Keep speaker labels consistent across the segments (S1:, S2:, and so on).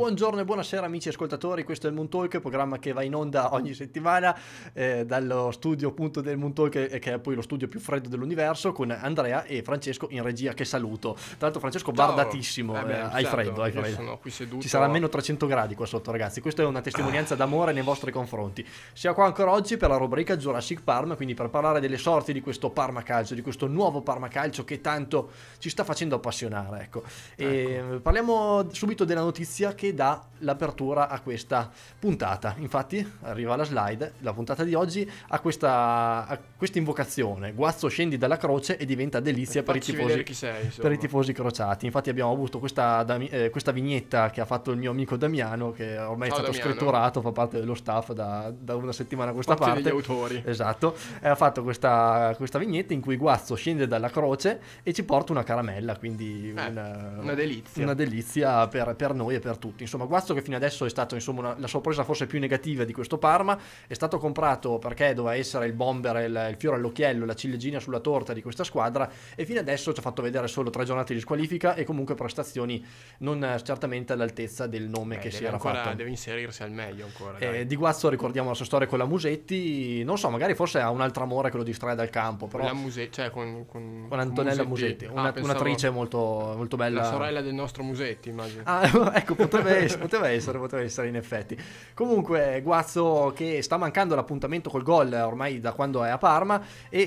S1: Buongiorno e buonasera amici ascoltatori, questo è il Moontalk, programma che va in onda ogni settimana eh, dallo studio appunto del Moontalk che è poi lo studio più freddo dell'universo con Andrea e Francesco in regia che saluto. Tra l'altro Francesco Ciao. bardatissimo, eh beh, eh, certo, hai freddo, hai freddo. Sono qui seduto. Ci sarà meno 300 gradi qua sotto ragazzi, questa è una testimonianza ah. d'amore nei vostri confronti. Siamo qua ancora oggi per la rubrica Jurassic Parma, quindi per parlare delle sorti di questo Parma Calcio, di questo nuovo Parma Calcio che tanto ci sta facendo appassionare. Ecco. ecco. Ehm, parliamo subito della notizia che dà l'apertura a questa puntata. Infatti arriva la slide, la puntata di oggi ha questa, invocazione, Guazzo scendi dalla croce e diventa delizia per i, tifosi, sei, per i, tifosi, crociati. Infatti abbiamo avuto questa, eh, questa, vignetta che ha fatto il mio amico Damiano, che ormai Ciao, è stato Damiano. scritturato, fa parte dello staff da, da una settimana a questa parte. parte. Degli autori. Esatto, e ha fatto questa, questa, vignetta in cui Guazzo scende dalla croce e ci porta una caramella, quindi eh, una, una, delizia. Una delizia per, per noi e per tutti tutti. Insomma, Guazzo che fino adesso è stato insomma, una, la sorpresa forse più negativa di questo Parma, è stato comprato perché doveva essere il bomber, il, il fiore all'occhiello, la ciliegina sulla torta di questa squadra e fino adesso ci ha fatto vedere solo tre giornate di squalifica e comunque prestazioni non eh, certamente all'altezza del nome Beh, che si era ancora, fatto.
S2: Deve inserirsi al meglio ancora. Eh,
S1: di Guazzo ricordiamo la sua storia con la Musetti, non so, magari forse ha un altro amore che lo distrae dal campo, però... La
S2: Musetti, cioè con, con, con Antonella Musetti, Musetti ah, una, un'attrice molto, molto bella. La sorella del nostro Musetti, immagino. Ah, ecco, potrebbe poteva, essere, poteva, essere, poteva essere in effetti. Comunque
S1: Guazzo che sta mancando l'appuntamento col gol ormai da quando è a Parma e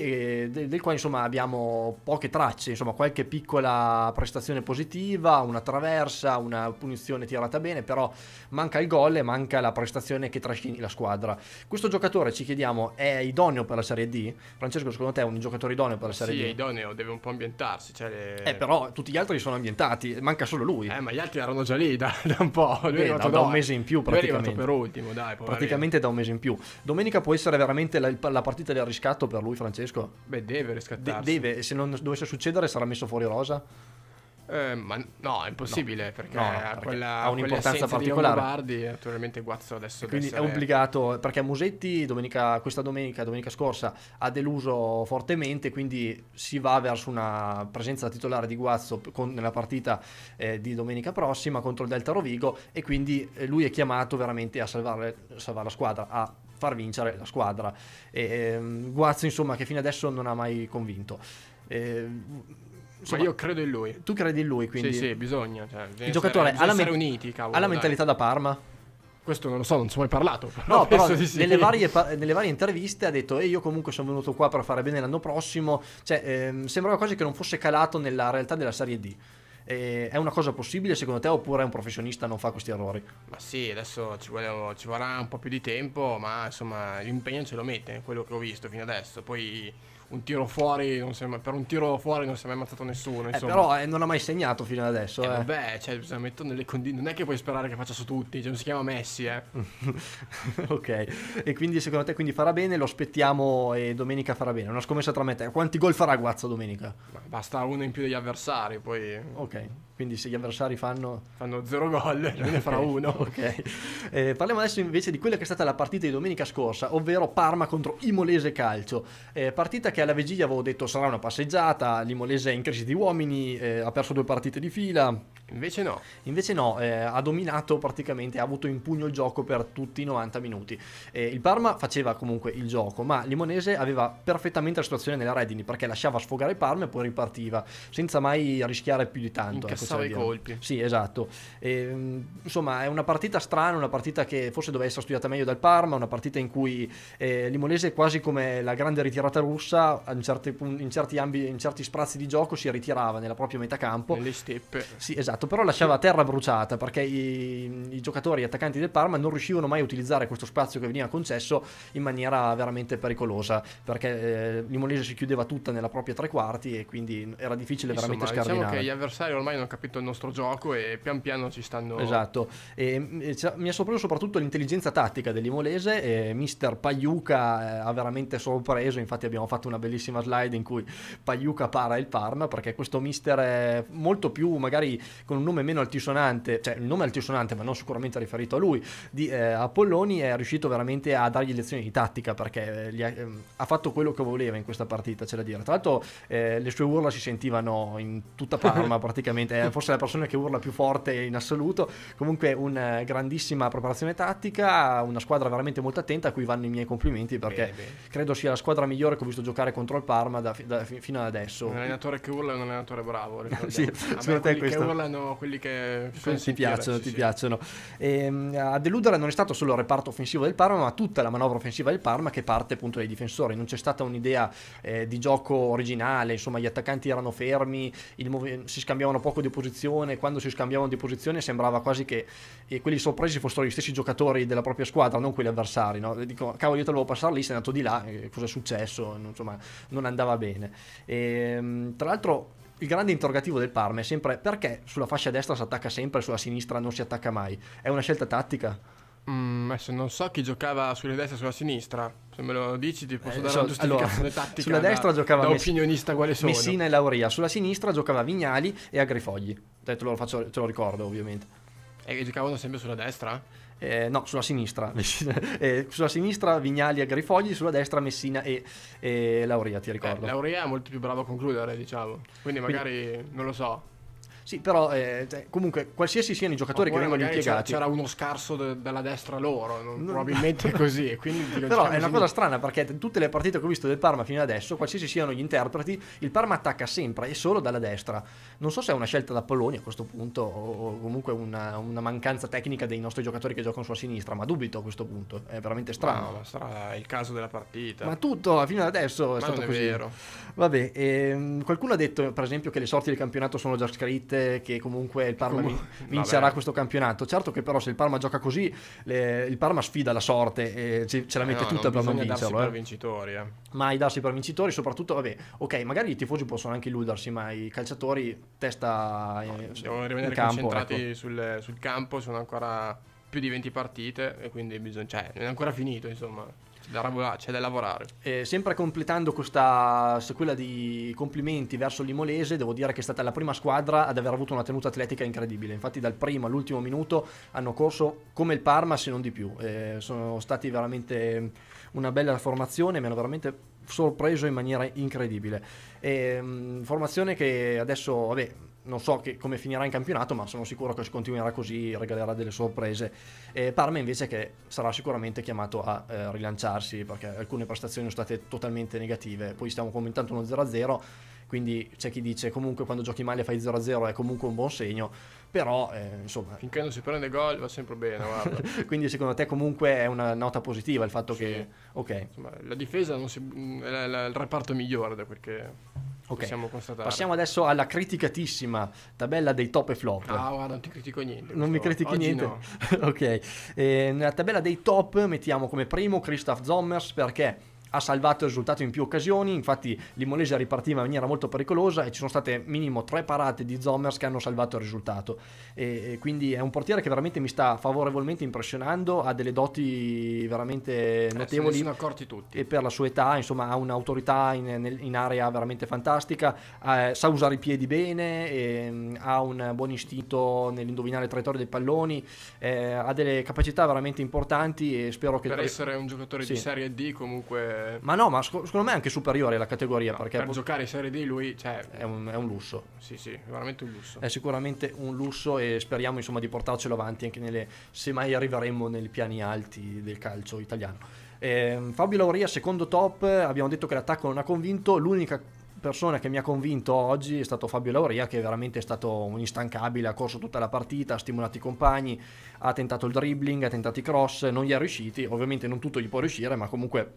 S1: eh, del, del quale insomma abbiamo poche tracce, insomma qualche piccola prestazione positiva, una traversa, una punizione tirata bene, però manca il gol e manca la prestazione che trascini la squadra. Questo giocatore ci chiediamo è idoneo per la Serie D? Francesco secondo te è un giocatore idoneo per la Serie sì, D? Sì, è
S2: idoneo, deve un po' ambientarsi. Cioè le... Eh però
S1: tutti gli altri sono ambientati, manca solo lui. Eh ma gli altri erano già lì da, da un po'. Beh, no, da un mese in più praticamente. per ultimo, dai. Poverino. Praticamente da un mese in più. Domenica può essere veramente la, la partita del riscatto per lui, Francesco?
S2: Beh, deve riscattarsi. De-
S1: deve, se non dovesse succedere sarà messo fuori rosa.
S2: Eh, ma no, è impossibile no. perché, no, no, perché quella, ha un'importanza particolare. Lombardi, naturalmente Guazzo adesso quindi essere... è
S1: obbligato perché Musetti domenica, questa domenica, domenica scorsa ha deluso fortemente, quindi si va verso una presenza titolare di Guazzo con, nella partita eh, di domenica prossima contro il Delta Rovigo e quindi eh, lui è chiamato veramente a salvare, salvare la squadra, a far vincere la squadra. E, ehm, Guazzo insomma che fino adesso non ha mai convinto.
S2: Eh, Insomma, io eh, credo in lui. Tu credi in lui, quindi? Sì, sì, bisogna. Cioè, il giocatore ha la, me- uniti, cavolo, alla mentalità da Parma. Questo non lo so, non ci ho mai parlato. Però no, però sì. nelle, varie,
S1: nelle, varie, interviste ha detto: E eh, io comunque sono venuto qua per fare bene l'anno prossimo. Cioè, ehm, sembrava quasi che non fosse calato nella realtà della Serie D. Eh, è una cosa possibile secondo te oppure un professionista non fa questi errori?
S2: Ma sì, adesso ci, volevo, ci vorrà un po' più di tempo, ma insomma l'impegno ce lo mette, quello che ho visto fino adesso. Poi un tiro fuori, mai, per un tiro fuori non si è mai ammazzato nessuno. Eh, però
S1: eh, non ha mai segnato fino adesso. Eh, eh.
S2: Vabbè, cioè, bisogna metterlo nelle condizioni. Non è che puoi sperare che faccia su tutti, cioè, non si chiama Messi, eh.
S1: ok, e
S2: quindi secondo te quindi farà
S1: bene, lo aspettiamo e domenica farà bene. Una scommessa tra me e te. Quanti gol farà Guazza domenica?
S2: Basta uno in più degli avversari, poi... Ok. Quindi se gli avversari
S1: fanno... Fanno zero gol, lui okay. ne farà uno. ok. Eh, parliamo adesso invece di quella che è stata la partita di domenica scorsa, ovvero Parma contro Imolese Calcio. Eh, partita che alla vigilia avevo detto sarà una passeggiata, l'Imolese è in crisi di uomini, eh, ha perso due partite di fila. Invece no. Invece no, eh, ha dominato praticamente, ha avuto in pugno il gioco per tutti i 90 minuti. Eh, il Parma faceva comunque il gioco, ma l'Imonese aveva perfettamente la situazione nella Redini perché lasciava sfogare Parma e poi ripartiva, senza mai rischiare più di tanto. Incassava passava i colpi. Sì, esatto. E, ehm, insomma, è una partita strana, una partita che forse doveva essere studiata meglio dal Parma, una partita in cui eh, Limonese quasi come la grande ritirata russa, in certi, in certi, ambi, in certi sprazzi di gioco si ritirava nella propria metà campo. Nelle steppe. Sì, esatto, però lasciava terra bruciata perché i, i giocatori attaccanti del Parma non riuscivano mai a utilizzare questo spazio che veniva concesso in maniera veramente pericolosa, perché eh, Limonese si chiudeva tutta nella propria tre quarti e quindi era difficile Insomma, veramente scardinare. Diciamo che gli
S2: avversari ormai non capito il nostro gioco e pian piano ci stanno... Esatto,
S1: e, mm, e mi ha sorpreso soprattutto l'intelligenza tattica dell'Imolese, mister Pagliuca eh, ha veramente sorpreso, infatti abbiamo fatto una bellissima slide in cui Pagliuca para il Parma, perché questo mister è molto più, magari con un nome meno altisonante, cioè il nome altisonante ma non sicuramente riferito a lui, di eh, Apolloni, è riuscito veramente a dargli lezioni di tattica, perché eh, ha, ehm, ha, fatto quello che voleva in questa partita, c'è da dire. Tra l'altro eh, le sue urla si sentivano in tutta Parma praticamente, eh, forse la persona che urla più forte in assoluto. Comunque una eh, grandissima preparazione tattica, una squadra veramente molto attenta a cui vanno i miei complimenti perché bene, eh, bene. credo sia la squadra migliore che ho visto giocare contro il Parma da, da, fino ad adesso. Un allenatore
S2: che urla è un allenatore bravo. sì, secondo te questo. Che urlano quelli che ti sì, piacciono, sì, ti sì.
S1: piacciono. E, ehm, a deludere non è stato solo il reparto offensivo del Parma, ma tutta la manovra offensiva del Parma che parte appunto dai difensori. Non c'è stata un'idea eh, di gioco originale, insomma, gli attaccanti erano fermi, mov- si scambiavano poco di posizione, quando si scambiavano di posizione sembrava quasi che eh, quelli sorpresi fossero gli stessi giocatori della propria squadra, non quelli avversari. No? Dico, cavolo, io te lo volevo passare lì, sei andato di là, eh, cosa è successo? Insomma, non andava bene. E, ehm, tra l'altro il grande interrogativo del Parma è sempre perché sulla fascia destra si attacca
S2: sempre e sulla sinistra non si attacca mai. È una scelta tattica? Mm, adesso non so chi giocava sulla destra e sulla sinistra. Se me lo dici ti posso eh, dare so, una giustificazione allora, tattica. Sulla destra da, giocava da opinionista quale sono. Messina
S1: e Lauria, sulla sinistra giocava Vignali e Agrifogli. Detto lo faccio, te lo ricordo ovviamente. E giocavano sempre sulla destra? Eh, no, sulla sinistra. eh, sulla sinistra Vignali e Agrifogli, sulla destra Messina e, e Lauria, ti ricordo. Eh, Lauria è molto
S2: più bravo a concludere, diciamo. Quindi magari, Quindi... non lo so, sì, però eh, comunque qualsiasi siano i giocatori che vengono impiegati. C'era uno scarso de- della destra loro, non, non... probabilmente così.
S1: però diciamo è una cosa strana perché tutte le partite che ho visto del Parma fino adesso, qualsiasi siano gli interpreti, il Parma attacca sempre e solo dalla destra. Non so se è una scelta da Polonia a questo punto o comunque una, una mancanza tecnica dei nostri giocatori che giocano sulla sinistra, ma dubito a questo punto. È veramente strano. No,
S2: sarà il caso della partita. Ma tutto fino ad adesso è ma stato è così. Vero.
S1: Vabbè, ehm, qualcuno ha detto per esempio che le sorti del campionato sono già scritte sicuramente che comunque il Parma Comun- vincerà vabbè. questo campionato. Certo che però se il Parma gioca così, le, il Parma sfida la sorte e ce, ce la eh, mette eh no, tutta per non vincerlo. Mai eh. vincitori. Eh. Mai darsi per vincitori, soprattutto, vabbè, ok, magari i tifosi possono anche illudersi, ma i calciatori testa no, eh, devono rimanere campo, concentrati ecco.
S2: sul, sul campo, sono ancora più di 20 partite e quindi bisogna, cioè, non è ancora finito, insomma c'è da lavorare.
S1: Eh, sempre completando questa sequela di complimenti verso l'Imolese, devo dire che è stata la prima squadra ad aver avuto una tenuta atletica incredibile. Infatti, dal primo all'ultimo minuto hanno corso come il Parma, se non di più. Eh, sono stati veramente una bella formazione, mi hanno veramente sorpreso in maniera incredibile. E, mm, formazione che adesso, vabbè non so che, come finirà in campionato, ma sono sicuro che se continuerà così regalerà delle sorprese. Eh, Parma invece che sarà sicuramente chiamato a eh, rilanciarsi perché alcune prestazioni sono state totalmente negative. Poi stiamo commentando uno 0-0, quindi c'è chi dice comunque quando giochi male fai 0-0 è comunque un buon segno, però eh, insomma... Finché
S2: non si prende gol va sempre bene,
S1: quindi secondo te comunque è una nota positiva il fatto sì. che... Ok. Insomma,
S2: la difesa si... Mm, è il reparto migliore da perché... Okay. Passiamo
S1: adesso alla criticatissima tabella dei top e flop. Ah,
S2: guarda, non ti critico niente. Non mi critichi Oggi niente? No.
S1: ok. E eh, nella tabella dei top mettiamo come primo Christoph Zommers perché ha salvato il risultato in più occasioni, infatti Limolese ripartiva in maniera molto pericolosa e ci sono state minimo tre parate di Zommers che hanno salvato il risultato. E, e quindi è un portiere che veramente mi sta favorevolmente impressionando, ha delle doti veramente eh, notevoli. Eh, sono
S2: accorti tutti.
S1: E per la sua età, insomma, ha un'autorità in, in area veramente fantastica, eh, sa usare i piedi bene, eh, ha un buon istinto nell'indovinare il traiettoria dei palloni, eh, ha delle capacità veramente importanti e spero che... Per essere un
S2: giocatore sì. di Serie D comunque
S1: ma no, ma sc- secondo me è anche superiore la categoria. No, perché per po- giocare
S2: in Serie D lui cioè...
S1: è, un, è, un, lusso. Sì, sì, è
S2: veramente un lusso. È
S1: sicuramente un lusso e speriamo insomma di portarcelo avanti anche nelle, se mai arriveremo nei piani alti del calcio italiano. Eh, Fabio Lauria, secondo top, abbiamo detto che l'attacco non ha convinto, l'unica persona che mi ha convinto oggi è stato Fabio Lauria che è veramente è stato un instancabile, ha corso tutta la partita, ha stimolato i compagni, ha tentato il dribbling, ha tentato i cross, non gli è riusciti, ovviamente non tutto gli può riuscire, ma comunque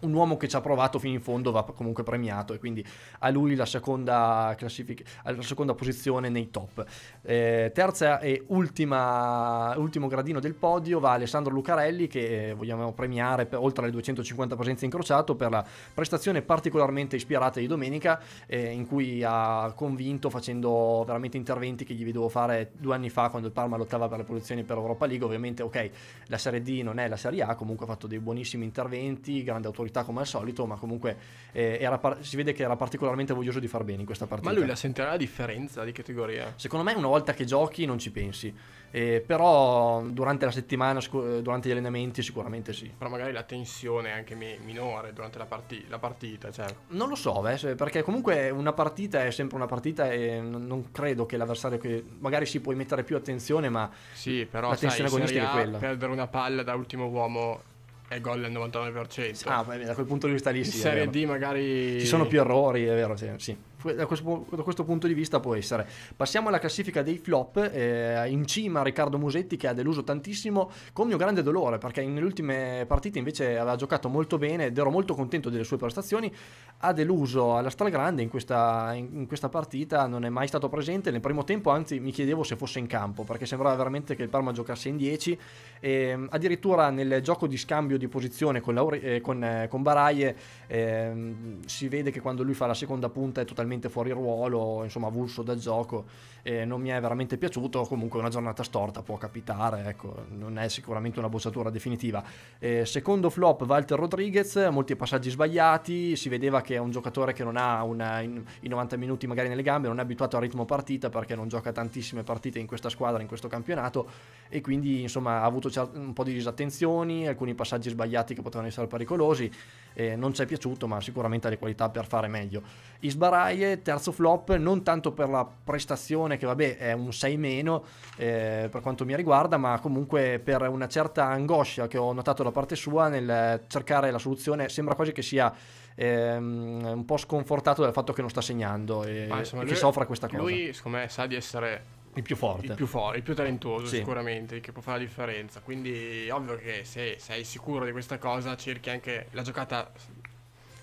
S1: un uomo che ci ha provato fino in fondo va comunque premiato e quindi a lui la seconda, classific- la seconda posizione nei top. Eh, terza e ultima, ultimo gradino del podio va Alessandro Lucarelli che eh, vogliamo premiare per, oltre alle 250 presenze incrociato per la prestazione particolarmente ispirata di domenica eh, in cui ha convinto facendo veramente interventi che gli vedevo fare due anni fa quando il Parma lottava per le posizioni per Europa League. Ovviamente ok, la Serie D non è la Serie A, comunque ha fatto dei buonissimi interventi, grande autorità priorità come al solito, ma comunque eh, era par- si vede che era particolarmente voglioso di far bene in questa partita. Ma lui la
S2: sentirà la differenza di categoria?
S1: Secondo me una volta che giochi non ci pensi, eh, però durante la settimana, scu- eh, durante gli allenamenti sicuramente sì.
S2: Però magari la tensione è anche mi- minore durante la, parti- la partita. Cioè.
S1: Non lo so, beh, perché comunque una partita è sempre una partita e non credo che l'avversario che magari si puoi mettere
S2: più attenzione, ma sì,
S1: però, la tensione sai, agonistica è quella.
S2: Perdere una palla da ultimo uomo è gol del 99%. Ah, da quel punto di vista lì sì. In Serie D magari... Ci sono più
S1: errori, è vero, sì. sì da questo, da questo, punto di vista può essere. Passiamo alla classifica dei flop, eh, in cima Riccardo Musetti che ha deluso tantissimo con mio grande dolore perché nelle ultime partite invece aveva giocato molto bene ed ero molto contento delle sue prestazioni, ha deluso alla stragrande in questa, in, in questa partita, non è mai stato presente nel primo tempo, anzi mi chiedevo se fosse in campo perché sembrava veramente che il Parma giocasse in 10 e ehm, addirittura nel gioco di scambio di posizione con, la, eh, con, eh, con Baraie ehm, si vede che quando lui fa la seconda punta è totalmente totalmente fuori ruolo, insomma avulso da gioco eh, non mi è veramente piaciuto, comunque una giornata storta può capitare, ecco, non è sicuramente una bocciatura definitiva. Eh, secondo flop Walter Rodriguez, molti passaggi sbagliati, si vedeva che è un giocatore che non ha una, in, i 90 minuti magari nelle gambe, non è abituato al ritmo partita perché non gioca tantissime partite in questa squadra, in questo campionato e quindi insomma ha avuto un po' di disattenzioni, alcuni passaggi sbagliati che potevano essere pericolosi, eh, non ci è piaciuto ma sicuramente ha le qualità per fare meglio. Isbaraie, terzo flop, non tanto per la prestazione Pordenone che vabbè è un 6 meno eh, per quanto mi riguarda ma comunque per una certa angoscia che ho notato da parte sua nel cercare la soluzione sembra quasi che sia ehm, un po' sconfortato dal fatto che non sta segnando e, insomma, e lui, che soffra questa cosa lui
S2: secondo me sa di essere il più forte. Il più forte, il più talentuoso sì. sicuramente, che può fare la differenza. Quindi ovvio che se sei sicuro di questa cosa cerchi anche la giocata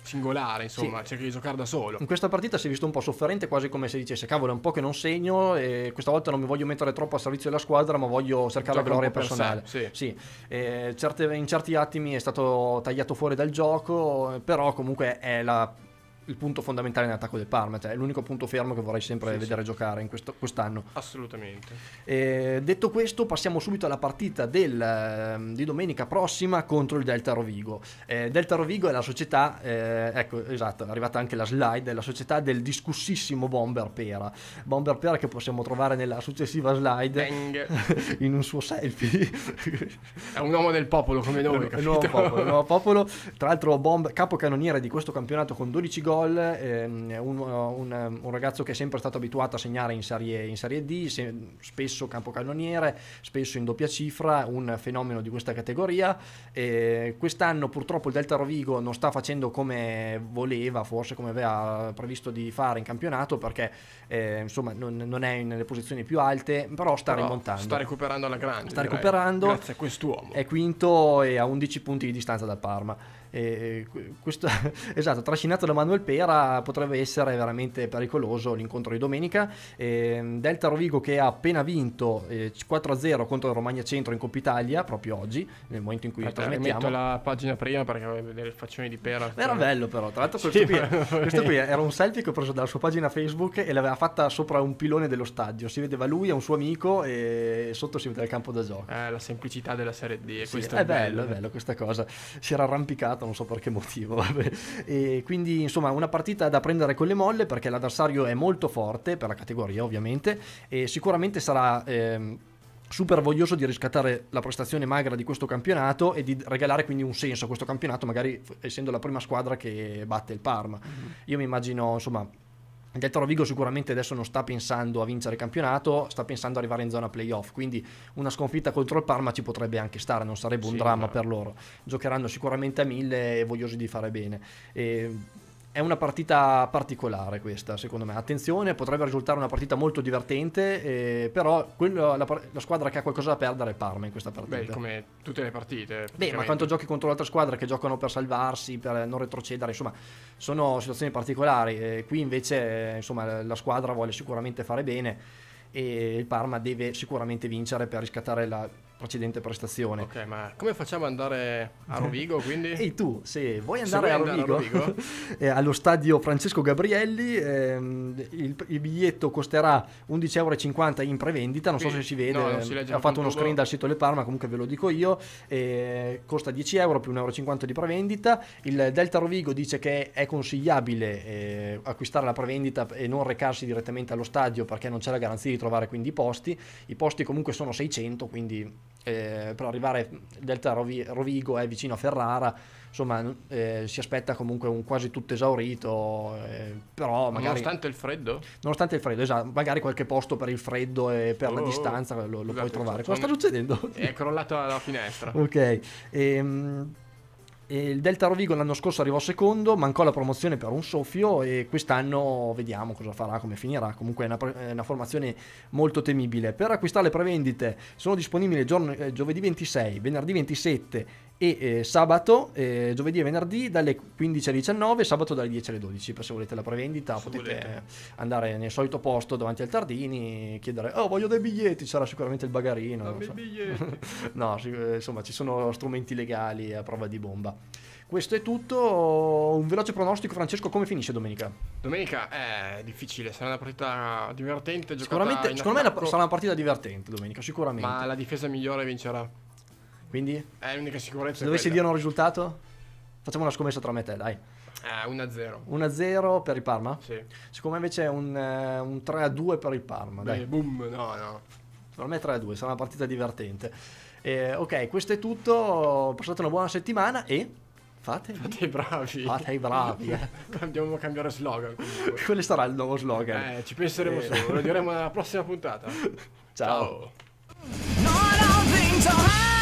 S2: singolare, insomma, sì. cerca di giocare da solo. In questa
S1: partita si è visto un po' sofferente, quasi come se dicesse: Cavolo, è un po' che non segno, e questa volta non mi voglio mettere troppo a servizio della squadra, ma voglio cercare la gloria personale. Per sì. sì. Certe, in certi attimi è stato tagliato fuori dal gioco, però comunque è la il punto fondamentale nell'attacco del Parma, cioè è l'unico punto fermo che vorrei sempre sì, vedere sì. giocare in questo, quest'anno.
S2: Assolutamente.
S1: E detto questo, passiamo subito alla partita del, ehm, di domenica prossima contro il Delta Rovigo. Eh, Delta Rovigo è la società, eh, ecco esatto, è arrivata anche la slide, è la società del discussissimo Bomber Pera. Bomber Pera che possiamo trovare nella successiva slide in un suo selfie.
S2: è un uomo del popolo come noi, capito? Nuovo popolo, nuovo
S1: popolo. Tra l'altro, bomb, capocannoniere di questo campionato con 12 gol gol, ehm, un, un, un, ragazzo che è sempre stato abituato a segnare in Serie, in serie D, se, spesso campocannoniere, spesso in doppia cifra, un fenomeno di questa categoria. E quest'anno purtroppo il Delta Rovigo non sta facendo come voleva, forse come aveva previsto di fare in campionato, perché eh, insomma non, non, è nelle posizioni più alte, però sta però rimontando. Sta
S2: recuperando alla grande. Sta recuperando. Grazie
S1: a quest'uomo. È quinto e a 11 punti di distanza dal Parma. E, questo, esatto, trascinato da Manuel Alpera potrebbe essere veramente pericoloso l'incontro di domenica. Eh, Delta Rovigo che ha appena vinto eh, 4-0 contro il Romagna Centro in Coppa Italia, proprio oggi, nel momento in cui Aspetta, eh, trasmettiamo. Metto la
S2: pagina prima perché voglio vedere il faccione di Pera. Era cioè. bello però, tra l'altro questo, sì, qui, questo qui
S1: era un selfie che ho preso dalla sua pagina Facebook e l'aveva fatta sopra un pilone dello stadio. Si vedeva lui e un suo amico e sotto si vedeva il campo da gioco.
S2: Eh, la semplicità della Serie D. Eh, sì, è, è bello, bello, è bello
S1: questa cosa. Si era arrampicato, non so per che motivo. Vabbè. E quindi insomma una partita da prendere con le molle perché l'avversario è molto forte per la categoria ovviamente e sicuramente sarà... Ehm, super voglioso di riscattare la prestazione magra di questo campionato e di regalare quindi un senso a questo campionato, magari essendo la prima squadra che batte il Parma. Mm. Io mi immagino, insomma, del Toro Vigo sicuramente adesso non sta pensando a vincere il campionato, sta pensando ad arrivare in zona playoff, quindi una sconfitta contro il Parma ci potrebbe anche stare, non sarebbe un sì, dramma no. per loro. Giocheranno sicuramente a mille e vogliosi di fare bene. E ehm, è una partita particolare questa, secondo me. Attenzione, potrebbe risultare una partita molto divertente, eh, però quello, la, la, squadra che ha qualcosa da perdere è Parma in questa partita. Beh, come
S2: tutte le partite. Beh, ma quanto
S1: giochi contro altre squadre che giocano per salvarsi, per non retrocedere, insomma, sono situazioni particolari. Eh, qui invece, eh, insomma, la squadra vuole sicuramente fare bene e il Parma deve sicuramente vincere per riscattare la precedente prestazione.
S2: Ok, ma come facciamo ad andare a Rovigo quindi? Ehi tu, se vuoi andare, se vuoi a, Rovigo, andare a Rovigo?
S1: eh, allo stadio Francesco Gabrielli, ehm, il, il, biglietto costerà 11,50 euro in prevendita, non sì. so se si vede, no, si ha fatto uno screen dal sito Le Parma, comunque ve lo dico io, eh, costa 10 euro più 1,50 euro di prevendita, il Delta Rovigo dice che è consigliabile eh, acquistare la prevendita e non recarsi direttamente allo stadio perché non c'è la garanzia di trovare quindi i posti, i posti comunque sono 600, quindi eh, però arrivare Delta Rovigo è vicino a Ferrara, insomma eh, si aspetta comunque un quasi tutto esaurito, eh, però magari... Nonostante il freddo? Nonostante il freddo, esatto, magari qualche posto per il freddo e per oh, la oh. distanza lo, lo esatto, puoi trovare. Esatto. Cosa sta succedendo?
S2: È crollato dalla finestra. ok.
S1: Ehm il Delta Rovigo l'anno scorso arrivò secondo, mancò la promozione per un soffio e quest'anno vediamo cosa farà, come finirà. Comunque è una, è una formazione molto temibile. Per acquistare le prevendite sono disponibili eh, giovedì 26, venerdì 27 e eh, sabato, eh, giovedì e venerdì dalle 15 alle 19, sabato dalle 10 alle 12, per se volete la prevendita se potete volete. andare nel solito posto davanti al Tardini, e chiedere oh voglio dei biglietti, sarà sicuramente il bagarino. so. no, eh, insomma ci sono strumenti legali a prova di bomba. Questo è tutto, un veloce pronostico Francesco, come finisce domenica?
S2: Domenica è difficile, sarà una partita divertente, Sicuramente, secondo me sarà una partita
S1: divertente domenica, sicuramente. Ma la
S2: difesa migliore vincerà. Quindi? È eh, l'unica sicurezza. Se dovessi dire un
S1: risultato? Facciamo una scommessa tra me e te, dai.
S2: Eh, 1-0.
S1: 1-0 per il Parma? Sì. Siccome invece è un, eh, un 3-2 per il Parma. Beh, dai.
S2: boom, no, no.
S1: Per me 3-2, sarà una partita divertente. Eh, ok, questo è tutto. Passate una buona settimana
S2: e... Fate, fate i bravi. Fate i bravi. Eh. Andiamo a cambiare slogan. Quello sarà il nuovo slogan. Eh, ci penseremo eh. solo. Lo diremo nella prossima puntata. Ciao. Ciao.